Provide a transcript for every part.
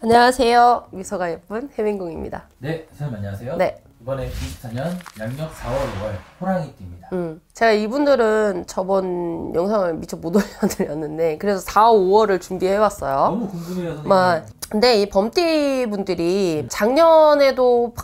안녕하세요. 미소가 예쁜 해민궁입니다. 네, 선생님 안녕하세요. 네. 이번에 24년 양력 4월 5월 호랑이띠입니다. 음, 제가 이분들은 저번 영상을 미처 못 올려드렸는데 그래서 4, 5월을 준비해왔어요. 너무 궁금해요, 근데 이 범띠 분들이 작년에도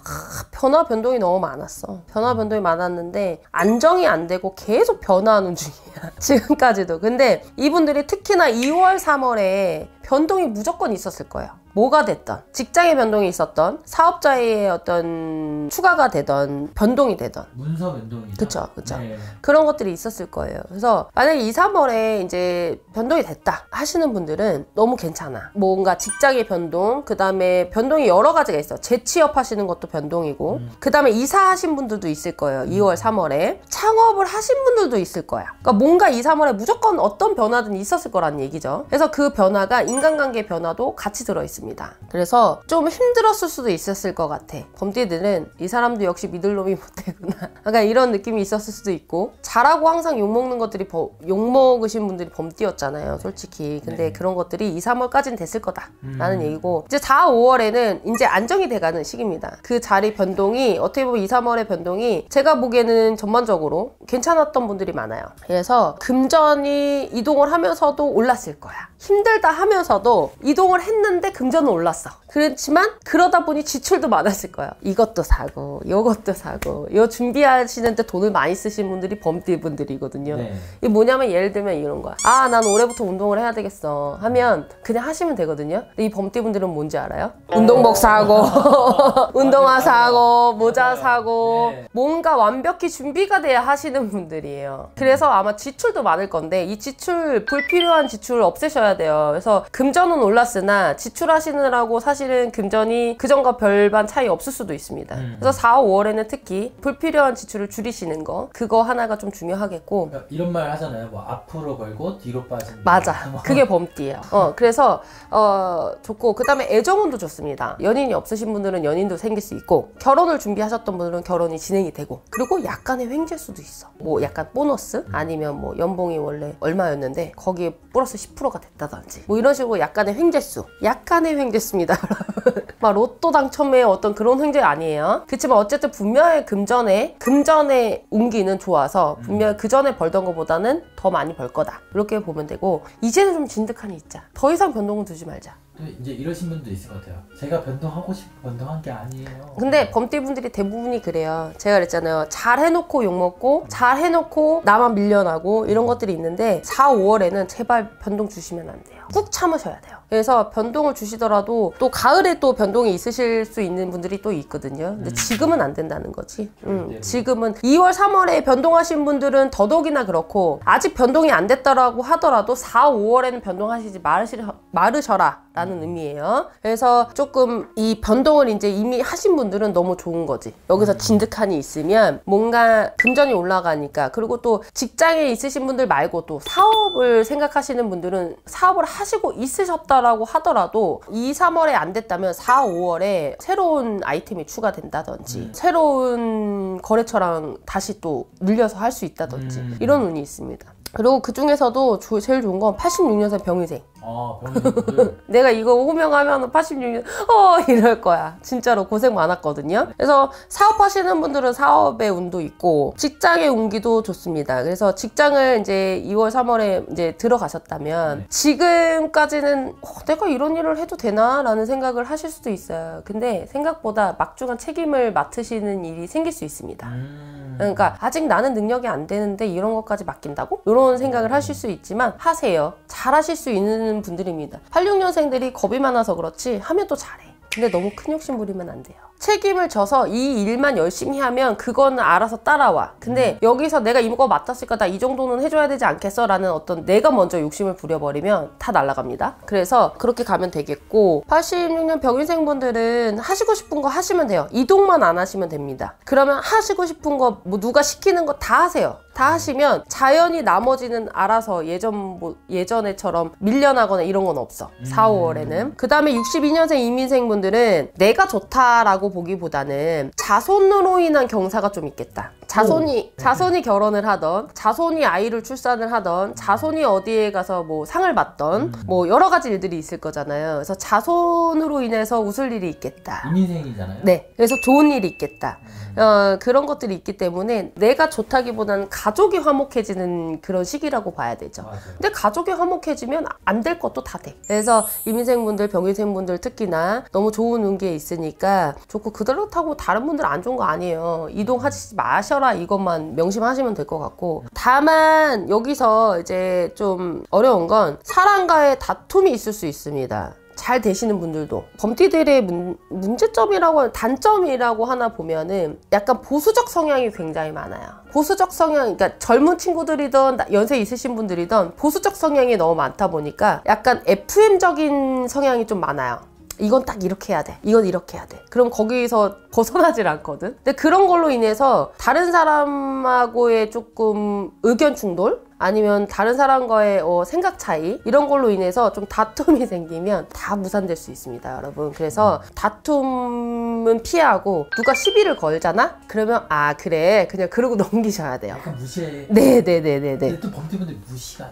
변화 변동이 너무 많았어. 변화 변동이 많았는데 안정이 안 되고 계속 변화하는 중이야. 지금까지도. 근데 이분들이 특히나 2월, 3월에 변동이 무조건 있었을 거예요. 뭐가 됐던 직장의 변동이 있었던 사업자의 어떤 추가가 되던 변동이 되던 문서 변동이 그쵸 그쵸 네. 그런 것들이 있었을 거예요 그래서 만약에 2, 3월에 이제 변동이 됐다 하시는 분들은 너무 괜찮아 뭔가 직장의 변동 그 다음에 변동이 여러 가지가 있어 재취업 하시는 것도 변동이고 음. 그 다음에 이사하신 분들도 있을 거예요 음. 2월 3월에 창업을 하신 분들도 있을 거야 그러니까 뭔가 2, 3월에 무조건 어떤 변화든 있었을 거라는 얘기죠 그래서 그 변화가 인간관계 변화도 같이 들어있습니다 있습니다. 그래서 좀 힘들었을 수도 있었을 것 같아. 범띠들은 이 사람도 역시 믿을 놈이 못되구나. 약간 이런 느낌이 있었을 수도 있고 잘하고 항상 욕먹는 것들이 버, 욕먹으신 분들이 범띠였잖아요. 솔직히. 근데 네. 그런 것들이 2, 3월까지는 됐을 거다. 라는 음. 얘기고 이제 4, 5월에는 이제 안정이 돼가는 시기입니다. 그 자리 변동이 어떻게 보면 2, 3월의 변동이 제가 보기에는 전반적으로 괜찮았던 분들이 많아요. 그래서 금전이 이동을 하면서도 올랐을 거야. 힘들다 하면서도 이동을 했는데 금전 동전 올랐어. 그렇지만 그러다 보니 지출도 많았을 거예요. 이것도 사고 이것도 사고 이거 준비하시는데 돈을 많이 쓰신 분들이 범띠 분들이거든요. 네. 이게 뭐냐면 예를 들면 이런 거야. 아 난 올해부터 운동을 해야 되겠어 하면 그냥 하시면 되거든요. 근데 이 범띠 분들은 뭔지 알아요? 어. 운동복 사고 운동화 사고 모자 사고 네. 뭔가 완벽히 준비가 돼야 하시는 분들이에요. 그래서 아마 지출도 많을 건데 이 지출 불필요한 지출을 없애셔야 돼요. 그래서 금전은 올랐으나 지출하시 하시느라고 사실은 금전이 그전과 별반 차이 없을 수도 있습니다. 음. 그래서 4, 5월에는 특히 불필요한 지출을 줄이시는 거 그거 하나가 좀 중요하겠고 그러니까 이런 말 하잖아요. 뭐 앞으로 벌고 뒤로 빠진다. 맞아. 뭐. 그게 범띠예요. 어, 그래서 어, 좋고 그다음에 애정운도 좋습니다. 연인이 없으신 분들은 연인도 생길 수 있고 결혼을 준비하셨던 분들은 결혼이 진행이 되고 그리고 약간의 횡재 수도 있어. 뭐 약간 보너스 아니면 뭐 연봉이 원래 얼마였는데 거기에 플러스 10%가 됐다든지 뭐 이런 식으로 약간의 횡재수 약간의 흑자의 횡재입니다 막 로또 당첨의 어떤 그런 횡재 아니에요 그렇지만 어쨌든 분명히 금전에 금전에 운기는 좋아서 분명히 음. 그전에 벌던 것보다는 더 많이 벌 거다 이렇게 보면 되고 이제는 좀 진득하니 있자 더 이상 변동은 두지 말자 이제 이러신 분도 있을 것 같아요. 제가 변동하고 싶 변동한 게 아니에요. 근데 범띠분들이 대부분이 그래요. 제가 그랬잖아요. 잘 해놓고 욕먹고 잘 해놓고 나만 밀려나고 이런 것들이 있는데 4, 5월에는 제발 변동 주시면 안 돼요. 꾹 참으셔야 돼요. 그래서 변동을 주시더라도 또 가을에 또 변동이 있으실 수 있는 분들이 또 있거든요. 근데 음. 지금은 안 된다는 거지. 네, 음, 네. 지금은 2월, 3월에 변동하신 분들은 더더욱이나 그렇고 아직 변동이 안 됐다라고 하더라도 4, 5월에는 변동하시지 마르시, 마르셔라. 라는 의미예요 그래서 조금 이 변동을 이제 이미 하신 분들은 너무 좋은 거지 여기서 음. 진득한이 있으면 뭔가 금전이 올라가니까 그리고 또 직장에 있으신 분들 말고 또 사업을 생각하시는 분들은 사업을 하시고 있으셨다라고 하더라도 2, 3월에 안 됐다면 4, 5월에 새로운 아이템이 추가된다든지 음. 새로운 거래처랑 다시 또 늘려서 할 수 있다든지 음. 이런 운이 있습니다 그리고 그 중에서도 제일 좋은 건 86년생 병이생 아, 내가 이거 호명하면 86년 어 이럴 거야. 진짜로 고생 많았거든요. 그래서 사업하시는 분들은 사업의 운도 있고 직장의 운기도 좋습니다. 그래서 직장을 이제 2월 3월에 이제 들어가셨다면 네. 지금까지는 어, 내가 이런 일을 해도 되나라는 생각을 하실 수도 있어요. 근데 생각보다 막중한 책임을 맡으시는 일이 생길 수 있습니다. 음... 그러니까 아직 나는 능력이 안 되는데 이런 것까지 맡긴다고? 이런 생각을 음. 하실 수 있지만 하세요. 잘하실 수 있는 있는 분들입니다 86년생들이 겁이 많아서 그렇지 하면 또 잘해 근데 너무 큰 욕심 부리면 안 돼요 책임을 져서 이 일만 열심히 하면 그거는 알아서 따라와. 근데 음. 여기서 내가 이거 맡았으니까 나 이 정도는 해줘야 되지 않겠어? 라는 어떤 내가 먼저 욕심을 부려버리면 다 날아갑니다. 그래서 그렇게 가면 되겠고 86년 병인생분들은 하시고 싶은 거 하시면 돼요. 이동만 안 하시면 됩니다. 그러면 하시고 싶은 거 뭐 누가 시키는 거 다 하세요. 다 하시면 자연히 나머지는 알아서 예전 뭐 예전에처럼 밀려나거나 이런 건 없어. 4, 음. 5월에는. 그다음에 62년생 이민생 분들은 내가 좋다라고 보기보다는 자손으로 인한 경사가 좀 있겠다. 자손이 오. 네. 자손이 결혼을 하던 자손이 아이를 출산을 하던 자손이 어디에 가서 뭐 상을 받던 음. 뭐 여러 가지 일들이 있을 거잖아요. 그래서 자손으로 인해서 웃을 일이 있겠다. 인생이잖아요. 음. 네. 네. 그래서 좋은 일이 있겠다. 음. 어, 그런 것들이 있기 때문에 내가 좋다기보다는 가족이 화목해지는 그런 시기라고 봐야 되죠. 맞아요. 근데 가족이 화목해지면 안 될 것도 다 돼. 그래서 이민생분들, 병인생분들 특히나 너무 좋은 운기에 있으니까 좋고 그대로타고 다른 분들 안 좋은 거 아니에요. 이동하지 마셔라 이것만 명심하시면 될 것 같고 다만 여기서 이제 좀 어려운 건 사람과의 다툼이 있을 수 있습니다. 잘 되시는 분들도 범띠들의 문, 문제점이라고 하는 단점이라고 하나 보면은 약간 보수적 성향이 굉장히 많아요 보수적 성향 그러니까 젊은 친구들이던 연세 있으신 분들이던 보수적 성향이 너무 많다 보니까 약간 FM적인 성향이 좀 많아요 이건 딱 이렇게 해야 돼 이건 이렇게 해야 돼 그럼 거기서 벗어나질 않거든 근데 그런 걸로 인해서 다른 사람하고의 조금 의견 충돌 아니면 다른 사람과의 어, 생각 차이 이런 걸로 인해서 좀 다툼이 생기면 다 무산될 수 있습니다 여러분 그래서 다툼은 피하고 누가 시비를 걸잖아? 그러면 아 그래 그냥 그러고 넘기셔야 돼요 약간 무시해 네네네네네 네, 네, 네, 또 범죄분들 무시가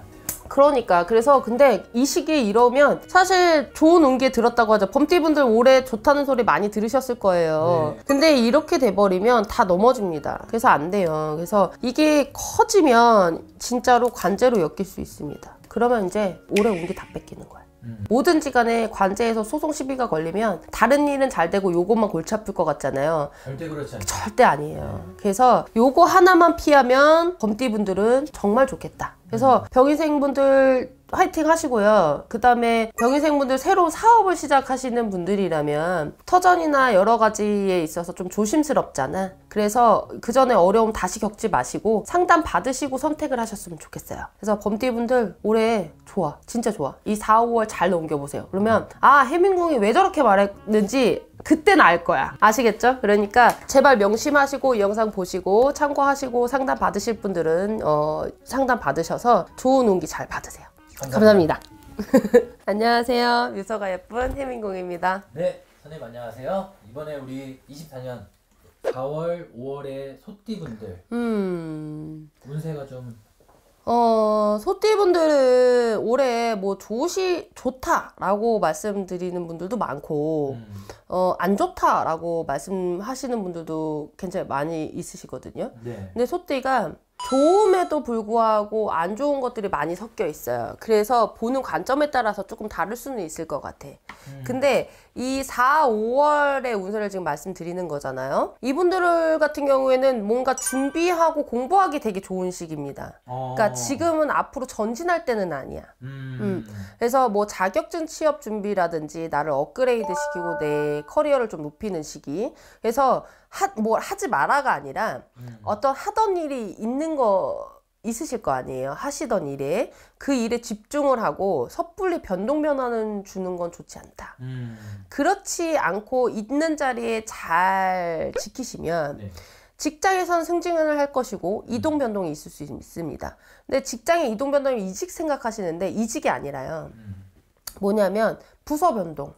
그러니까 그래서 근데 이 시기에 이러면 사실 좋은 온기에 들었다고 하죠 범띠분들 올해 좋다는 소리 많이 들으셨을 거예요 네. 근데 이렇게 돼버리면 다 넘어집니다 그래서 안 돼요 그래서 이게 커지면 진짜로 관제로 엮일 수 있습니다 그러면 이제 올해 온기 다 뺏기는 거야 음. 뭐든기 간에 관제에서 소송 시비가 걸리면 다른 일은 잘 되고 요것만 골치 아플 것 같잖아요. 절대 그렇지 않아요. 절대 아니에요. 음. 그래서 요거 하나만 피하면 범띠분들은 정말 좋겠다. 그래서 병의생분들 화이팅 하시고요. 그 다음에 병의생분들 새로 사업을 시작하시는 분들이라면 터전이나 여러 가지에 있어서 좀 조심스럽잖아. 그래서 그 전에 어려움 다시 겪지 마시고 상담 받으시고 선택을 하셨으면 좋겠어요. 그래서 범띠분들 올해 좋아. 진짜 좋아. 이 4, 5월 잘 넘겨보세요. 그러면 아, 해민궁이 왜 저렇게 말했는지 그땐 때알 거야 아시겠죠? 그러니까 제발 명심하시고 이 영상 보시고 참고하시고 상담 받으실 분들은 어, 상담 받으셔서 좋은 운기 잘 받으세요 감사합니다, 감사합니다. 안녕하세요 뮤서가 예쁜 해민공입니다 네 선생님 안녕하세요 이번에 우리 24년 4월 5월에 소띠분들 음... 운세가 좀 어, 소띠분들은 올해 뭐 좋시, 좋다라고 말씀드리는 분들도 많고, 음. 어, 안 좋다라고 말씀하시는 분들도 굉장히 많이 있으시거든요. 네. 근데 소띠가 좋음에도 불구하고 안 좋은 것들이 많이 섞여 있어요. 그래서 보는 관점에 따라서 조금 다를 수는 있을 것 같아. 음. 근데 이 4, 5월의 운세를 지금 말씀드리는 거잖아요. 이분들 같은 경우에는 뭔가 준비하고 공부하기 되게 좋은 시기입니다. 그러니까 어. 그러니까 지금은 앞으로 전진할 때는 아니야. 음. 음. 그래서 뭐 자격증 취업 준비라든지 나를 업그레이드 시키고 내 커리어를 좀 높이는 시기. 그래서 하, 뭘 뭐 하지 마라가 아니라 음. 어떤 하던 일이 있는 거 있으실 거 아니에요. 하시던 일에 그 일에 집중을 하고 섣불리 변동 변화는 주는 건 좋지 않다. 음. 그렇지 않고 있는 자리에 잘 지키시면 네. 직장에선 승진을 할 것이고 음. 이동 변동이 있을 수 있습니다. 근데 직장의 이동 변동이 이직 생각하시는데 이직이 아니라요. 음. 뭐냐면 부서 변동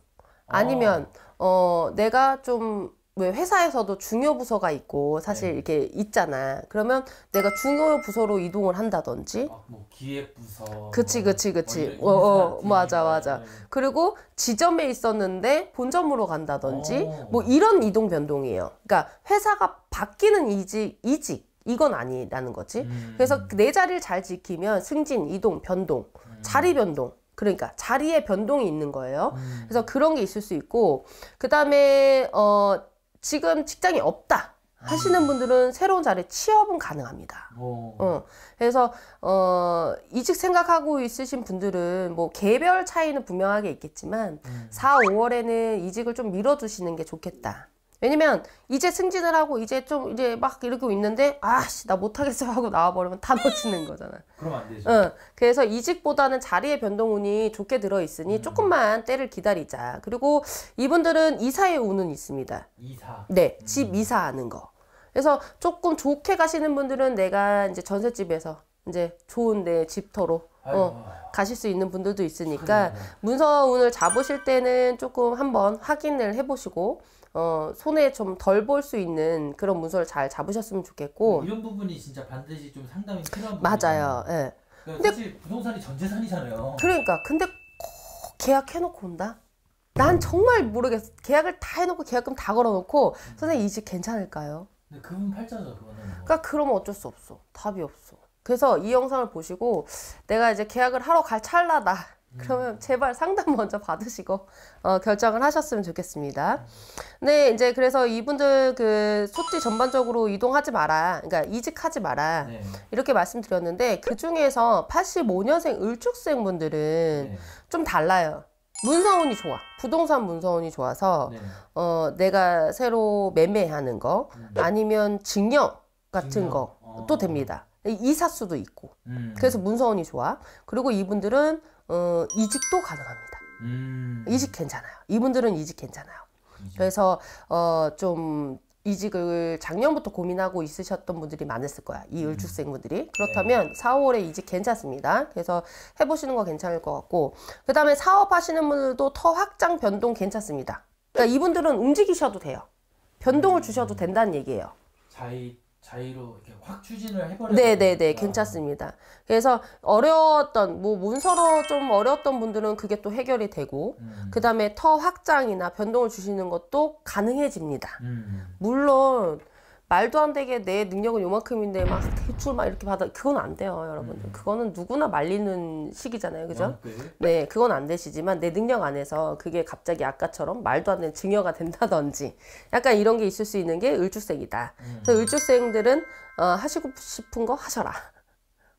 아니면 어, 어 내가 좀왜 회사에서도 중요 부서가 있고 사실 네. 이렇게 있잖아. 그러면 내가 중요 부서로 이동을 한다든지. 아, 뭐 기획 부서. 그치 뭐 그치 그치. 어, 어 맞아 맞아. 네. 그리고 지점에 있었는데 본점으로 간다든지 오. 어. 뭐 이런 이동 변동이에요. 그러니까 회사가 바뀌는 이직 이직 이건 아니라는 거지. 음. 그래서 내 자리를 잘 지키면 승진, 이동, 변동, 음. 자리 변동 그러니까 자리에 변동이 있는 거예요. 음. 그래서 그런 게 있을 수 있고 그다음에 어 지금 직장이 없다 하시는 아. 분들은 새로운 자리에 취업은 가능합니다. 어. 어, 그래서 어, 이직 생각하고 있으신 분들은 뭐 개별 차이는 분명하게 있겠지만 음. 4, 5월에는 이직을 좀 미뤄두시는 게 좋겠다. 왜냐면 이제 승진을 하고 이제 좀 이제 막 이러고 있는데 아씨 나 못하겠어 하고 나와버리면 다 놓치는 거잖아. 그럼 안 되죠. 응. 그래서 이직보다는 자리의 변동운이 좋게 들어있으니 음. 조금만 때를 기다리자. 그리고 이분들은 이사의 운은 있습니다. 이사. 네, 음. 이사하는 거. 그래서 조금 좋게 가시는 분들은 내가 이제 전셋집에서 이제 좋은 내 집터로 어, 가실 수 있는 분들도 있으니까 문서 운을 잡으실 때는 조금 한번 확인을 해보시고 어, 손에 좀 덜 볼 수 있는 그런 문서를 잘 잡으셨으면 좋겠고 네, 이런 부분이 진짜 반드시 좀 상담이 필요한 부분 맞아요. 예. 네. 그러니까 근데 부동산이 전재산이잖아요. 그러니까 근데 계약해놓고 온다. 난 정말 모르겠어. 계약을 다 해놓고 계약금 다 걸어놓고 음. 선생님 이 집 괜찮을까요? 근데 그분 팔자죠 그거는. 뭐. 그러니까 그러면 어쩔 수 없어. 답이 없어. 그래서 이 영상을 보시고 내가 이제 계약을 하러 갈 찰나다. 음. 그러면 제발 상담 먼저 받으시고 어, 결정을 하셨으면 좋겠습니다. 네, 이제 그래서 이분들 그소지 전반적으로 이동하지 마라. 그러니까 이직하지 마라. 네. 이렇게 말씀드렸는데 그 중에서 85년생 을축생 분들은 네. 좀 달라요. 문서운이 좋아. 부동산 문서운이 좋아서 네. 어, 내가 새로 매매하는 거 음. 아니면 증여 같은 거또 어. 아. 됩니다. 이사수도 있고. 음. 그래서 문서운이 좋아. 그리고 이분들은 어, 이직도 가능합니다. 음. 이직 괜찮아요. 이분들은 이직 괜찮아요. 이직. 그래서 어, 좀 이직을 작년부터 고민하고 있으셨던 분들이 많았을 거야. 이 음. 을축생분들이. 네. 그렇다면 네. 4월에 이직 괜찮습니다. 그래서 해보시는 거 괜찮을 것 같고 그 다음에 사업하시는 분들도 터 확장 변동 괜찮습니다. 그러니까 이분들은 움직이셔도 돼요. 변동을 음. 주셔도 된다는 얘기예요. 자이 자유로 이렇게 확 추진을 해버려요. 네네네, 네. 괜찮습니다. 그래서 어려웠던 뭐 문서로 좀 어려웠던 분들은 그게 또 해결이 되고, 음. 그 다음에 터 확장이나 변동을 주시는 것도 가능해집니다. 음. 물론 말도 안 되게 내 능력은 요만큼인데 막 대출 막 이렇게 받아 그건 안 돼요 여러분들 음. 그거는 누구나 말리는 식이잖아요 그죠 아, 네. 네 그건 안 되시지만 내 능력 안에서 그게 갑자기 아까처럼 말도 안 되는 증여가 된다든지 약간 이런 게 있을 수 있는 게 을주생이다 음. 그래서 을주생들은 어, 하시고 싶은 거 하셔라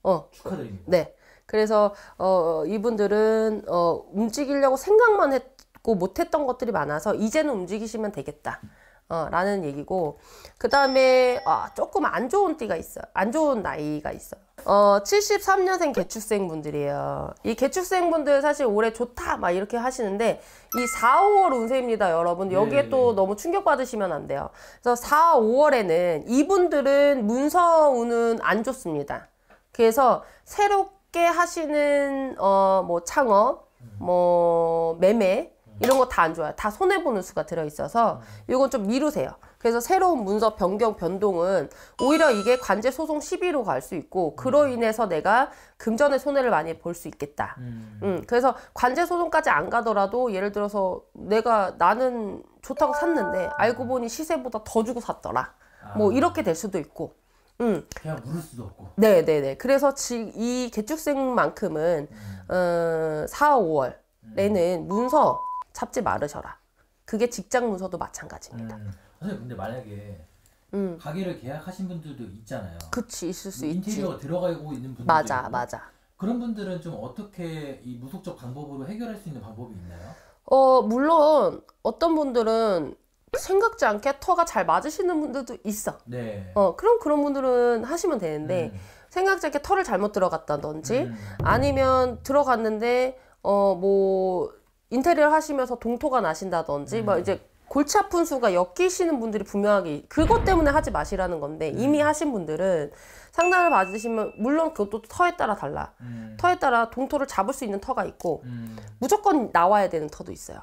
어 축하드립니다 네 그래서 어 이분들은 어 움직이려고 생각만 했고 못했던 것들이 많아서 이제는 움직이시면 되겠다. 어, 라는 얘기고 그 다음에 아, 조금 안 좋은 띠가 있어안 좋은 나이가 있어 어, 73년생 개축생 분들이에요 이 개축생 분들 사실 올해 좋다 막 이렇게 하시는데 이 4, 5월 운세입니다 여러분 네, 여기에 네. 또 너무 충격받으시면 안 돼요 그래서 4, 5월에는 이분들은 문서운은 안 좋습니다 그래서 새롭게 하시는 어, 뭐 창업 뭐 매매 이런 거 다 안 좋아요. 다 손해보는 수가 들어있어서 이건 좀 미루세요. 그래서 새로운 문서 변경 변동은 오히려 이게 관제 소송 시비로 갈 수 있고 그로 음. 인해서 내가 금전의 손해를 많이 볼 수 있겠다. 음. 음. 그래서 관제 소송까지 안 가더라도 예를 들어서 내가 나는 좋다고 샀는데 알고 보니 시세보다 더 주고 샀더라. 뭐 아. 이렇게 될 수도 있고. 음. 그냥 물을 수도 없고. 네, 네, 네. 그래서 지, 이 개축생만큼은 음. 어, 4, 5월에는 문서 잡지 마르셔라 그게 직장 문서도 마찬가지입니다. 음. 선생 근데 만약에 음. 가게를 계약하신 분들도 있잖아요. 그치 있을 수 있지. 인테리어 들어가고 있는 분들 맞아 있고. 맞아. 그런 분들은 좀 어떻게 이 무속적 방법으로 해결할 수 있는 방법이 있나요? 어 물론 어떤 분들은 생각지 않게 터가 잘 맞으시는 분들도 있어. 네. 어 그럼 그런 분들은 하시면 되는데 음. 생각지 않게 터를 잘못 들어갔다든지 음. 아니면 들어갔는데 어뭐 인테리어 하시면서 동토가 나신다든지 막 뭐 음. 이제 골치 아픈 수가 엮이시는 분들이 분명하게 그것 때문에 하지 마시라는 건데 음. 이미 하신 분들은 상담을 받으시면 물론 그것도 터에 따라 달라 음. 터에 따라 동토를 잡을 수 있는 터가 있고 음. 무조건 나와야 되는 터도 있어요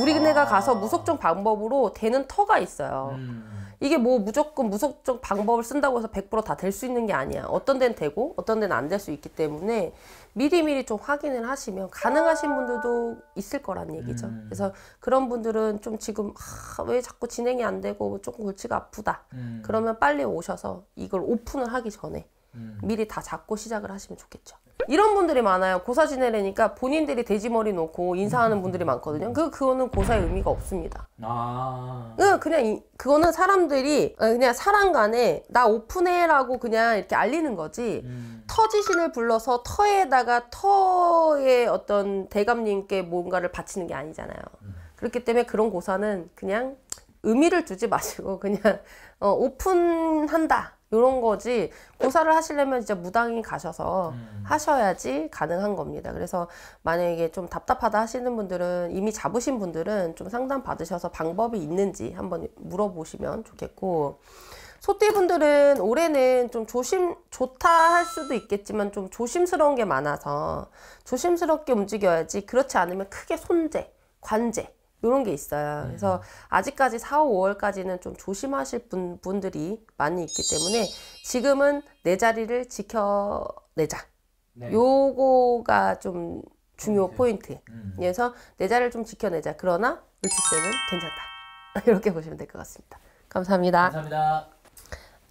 우리 은혜가 아. 가서 무속적 방법으로 되는 터가 있어요 음. 이게 뭐 무조건 무속적 방법을 쓴다고 해서 100%다 될 수 있는 게 아니야. 어떤 데는 되고 어떤 데는 안 될 수 있기 때문에 미리미리 좀 확인을 하시면 가능하신 분들도 있을 거란 얘기죠. 음. 그래서 그런 분들은 좀 지금 아, 왜 자꾸 진행이 안 되고 조금 골치가 아프다. 음. 그러면 빨리 오셔서 이걸 오픈을 하기 전에 음. 미리 다 잡고 시작을 하시면 좋겠죠. 이런 분들이 많아요. 고사 지내려니까 본인들이 돼지머리 놓고 인사하는 분들이 많거든요. 그, 그거는 고사의 의미가 없습니다. 아. 그, 그냥, 이, 그거는 사람들이 그냥 사람 간에 나 오픈해라고 그냥 이렇게 알리는 거지. 음. 터지신을 불러서 터에다가 터의 어떤 대감님께 뭔가를 바치는 게 아니잖아요. 음. 그렇기 때문에 그런 고사는 그냥 의미를 두지 마시고 그냥 어, 오픈한다. 요런 거지 고사를 하시려면 진짜 무당이 가셔서 음. 하셔야지 가능한 겁니다. 그래서 만약에 좀 답답하다 하시는 분들은 이미 잡으신 분들은 좀 상담 받으셔서 방법이 있는지 한번 물어보시면 좋겠고 소띠분들은 올해는 좀 조심 좋다 할 수도 있겠지만 좀 조심스러운 게 많아서 조심스럽게 움직여야지 그렇지 않으면 크게 손재 관제 이런 게 있어요. 네. 그래서 아직까지 4, 5월까지는 좀 조심하실 분, 분들이 많이 있기 때문에 지금은 내 자리를 지켜내자. 네. 요거가 좀 중요 포인트. 음. 그래서 내 자리를 좀 지켜내자. 그러나 물티쌤은 괜찮다. 이렇게 보시면 될 것 같습니다. 감사합니다. 감사합니다.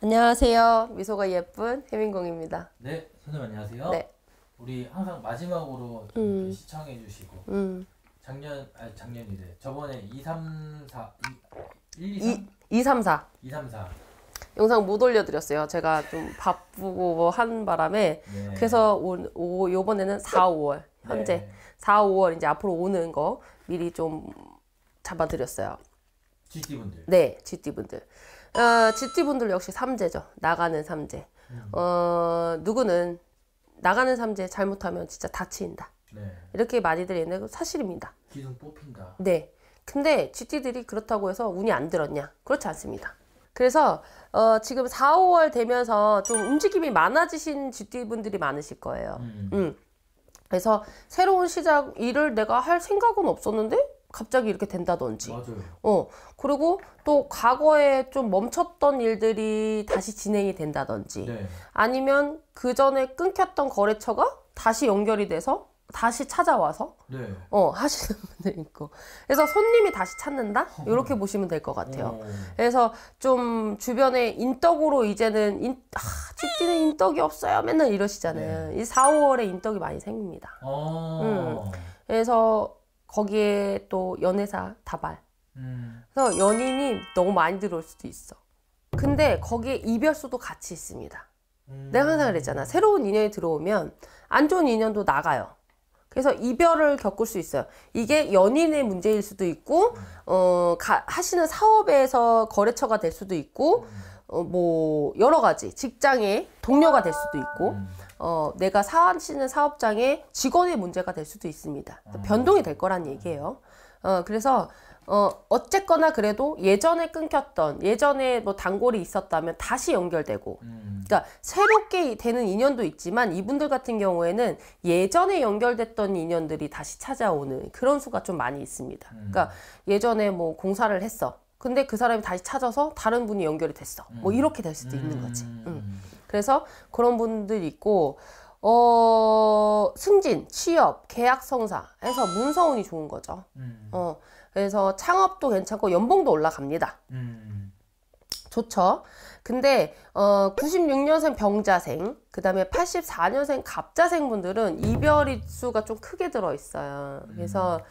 안녕하세요. 미소가 예쁜 해민공입니다. 네, 선생님 안녕하세요. 네. 우리 항상 마지막으로 음. 시청해 주시고 음. 작년 아 작년이래. 저번에 2 3 4 1 2 3 2, 3 4 2 3 4 영상 못 올려드렸어요. 제가 좀 바쁘고 뭐 한 바람에 네. 그래서 온, 오, 요번에는 4, 5월 현재 네. 4, 5월 이제 앞으로 오는 거 미리 좀 잡아드렸어요. GT 분들. 네, GT 분들. 어, GT 분들 역시 삼재죠. 나가는 삼재. 음. 어, 누구는 나가는 삼재 잘못하면 진짜 다치다 네. 이렇게 많이들 얘는 네 사실입니다. 기둥 뽑힌다. 네. 근데 GT들이 그렇다고 해서 운이 안 들었냐? 그렇지 않습니다. 그래서 어, 지금 4, 5월 되면서 좀 움직임이 많아지신 GT분들이 많으실 거예요. 음, 음. 음. 그래서 새로운 시작 일을 내가 할 생각은 없었는데 갑자기 이렇게 된다든지. 맞아요. 어. 그리고 또 과거에 좀 멈췄던 일들이 다시 진행이 된다든지. 네. 아니면 그 전에 끊겼던 거래처가 다시 연결이 돼서 다시 찾아와서 네. 어 하시는 분들 있고 그래서 손님이 다시 찾는다 이렇게 어. 보시면 될 것 같아요. 오. 어. 그래서 좀 주변에 인덕으로 이제는 인, 아, 찌는 인덕이 없어요. 맨날 이러시잖아요. 네. 이 4, 5월에 인덕이 많이 생깁니다. 오. 아. 음. 그래서 거기에 또 연애사 다발. 음. 그래서 연인이 너무 많이 들어올 수도 있어. 근데 거기에 이별수도 같이 있습니다. 음. 내가 항상 그랬잖아. 새로운 인연이 들어오면 안 좋은 인연도 나가요. 그래서 이별을 겪을 수 있어요. 이게 연인의 문제일 수도 있고, 어, 가, 하시는 사업에서 거래처가 될 수도 있고, 어, 뭐, 여러 가지. 직장의 동료가 될 수도 있고, 음. 어, 내가 사시는 사업장의 직원의 문제가 될 수도 있습니다. 음. 변동이 될 거란 얘기예요. 어, 그래서, 어, 어쨌거나 그래도 예전에 끊겼던, 예전에 뭐 단골이 있었다면 다시 연결되고, 음. 그러니까 새롭게 되는 인연도 있지만 이분들 같은 경우에는 예전에 연결됐던 인연들이 다시 찾아오는 그런 수가 좀 많이 있습니다. 음. 그러니까 예전에 뭐 공사를 했어. 근데 그 사람이 다시 찾아서 다른 분이 연결이 됐어. 뭐 음. 이렇게 될 수도 있는 거지. 음. 음. 그래서 그런 분들 있고 어, 승진, 취업, 계약 성사 해서 문서운이 좋은 거죠. 음. 어, 그래서 창업도 괜찮고 연봉도 올라갑니다. 음. 좋죠. 근데 어 96년생 병자생, 그다음에 84년생 갑자생 분들은 이별일수가 좀 크게 들어 있어요. 그래서 음.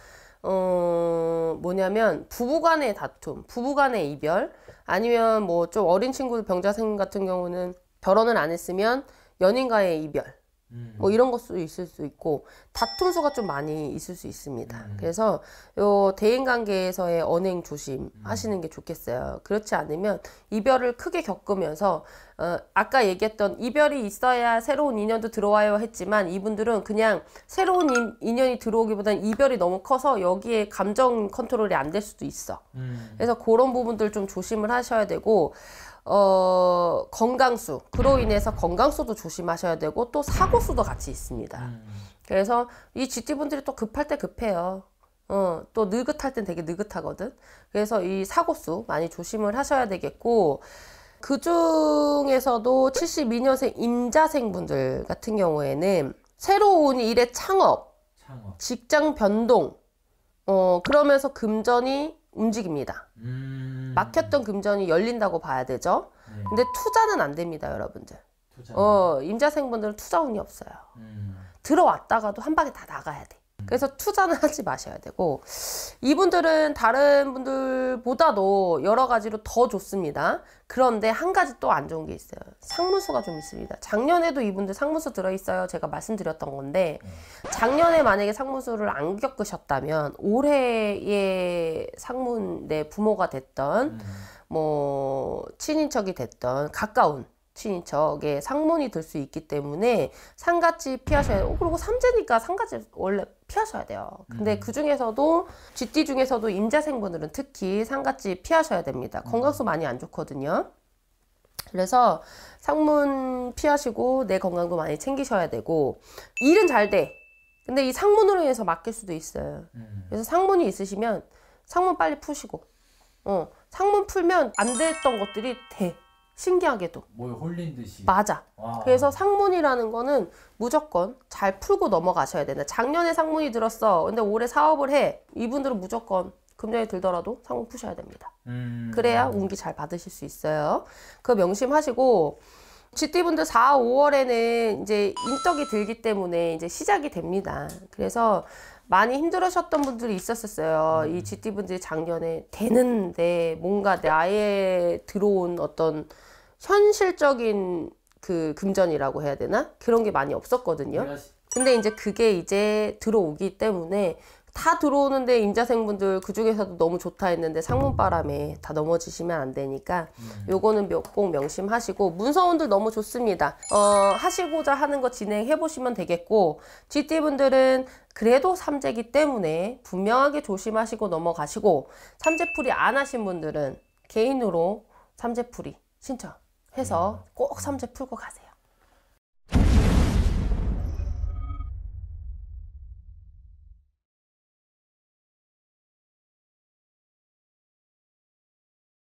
어 뭐냐면 부부간의 다툼, 부부간의 이별, 아니면 뭐 좀 어린 친구들 병자생 같은 경우는 결혼을 안 했으면 연인과의 이별, 음. 뭐 이런 것도 있을 수 있고 다툼 수가 좀 많이 있을 수 있습니다. 음. 그래서 요 대인 관계에서의 언행 조심하시는 음. 게 좋겠어요. 그렇지 않으면 이별을 크게 겪으면서 어, 아까 얘기했던 이별이 있어야 새로운 인연도 들어와요 했지만 이분들은 그냥 새로운 인, 연이 들어오기보단 이별이 너무 커서 여기에 감정 컨트롤이 안 될 수도 있어. 음. 그래서 그런 부분들 좀 조심을 하셔야 되고 어, 건강수 그로 인해서 건강수도 조심하셔야 되고 또 사고수도 같이 있습니다. 음. 그래서 이 GT 분들이 또 급할 때 급해요. 어, 또 느긋할 땐 되게 느긋하거든. 그래서 이 사고수 많이 조심을 하셔야 되겠고 그 중에서도 72년생 임자생 분들 같은 경우에는 새로운 일의 창업, 창업. 직장 변동, 어, 그러면서 금전이 움직입니다. 음. 음. 막혔던 금전이 열린다고 봐야 되죠. 네. 근데 투자는 안 됩니다, 여러분들. 투자는. 어, 임자생분들은 투자운이 없어요. 음. 들어왔다가도 한 방에 다 나가야 돼. 그래서 투자는 하지 마셔야 되고 이분들은 다른 분들보다도 여러 가지로 더 좋습니다. 그런데 한 가지 또 안 좋은 게 있어요. 상무수가 좀 있습니다. 작년에도 이분들 상무수 들어있어요. 제가 말씀드렸던 건데 작년에 만약에 상무수를 안 겪으셨다면 올해의 상무 내 네, 부모가 됐던 뭐 친인척이 됐던 가까운 친인척의 상문이 될 수 있기 때문에 상가집 피하셔야 되고 어, 그리고 삼재니까 상가집 원래 피하셔야 돼요. 근데 음. 그 중에서도 쥐띠 중에서도 임자 생분들은 특히 상갓집 피하셔야 됩니다. 음. 건강도 많이 안 좋거든요. 그래서 상문 피하시고 내 건강도 많이 챙기셔야 되고 일은 잘 돼. 근데 이 상문으로 인해서 맡길 수도 있어요. 음. 그래서 상문이 있으시면 상문 빨리 푸시고 어, 상문 풀면 안 됐던 것들이 돼. 신기하게도. 뭐 홀린 듯이. 맞아. 와. 그래서 상문이라는 거는 무조건 잘 풀고 넘어가셔야 된다. 작년에 상문이 들었어. 근데 올해 사업을 해. 이분들은 무조건 금년에 들더라도 상문 푸셔야 됩니다. 음. 그래야 음. 운기 잘 받으실 수 있어요. 그 명심하시고 GT분들 4, 5월에는 이제 인덕이 들기 때문에 이제 시작이 됩니다. 그래서 많이 힘들으셨던 분들이 있었었어요. 이 음. GT분들이 작년에 되는데 뭔가 아예 들어온 어떤 현실적인 그 금전이라고 해야 되나? 그런 게 많이 없었거든요. 네, 근데 이제 그게 이제 들어오기 때문에 다 들어오는데 임자생분들 그중에서도 너무 좋다 했는데 상문바람에 다 넘어지시면 안 되니까 음. 요거는 꼭 명심하시고 문서원들 너무 좋습니다 어, 하시고자 하는 거 진행해 보시면 되겠고 GT분들은 그래도 삼재기 때문에 분명하게 조심하시고 넘어가시고 삼재풀이 안 하신 분들은 개인으로 삼재풀이 신청 해서 꼭 삼재 풀고 가세요.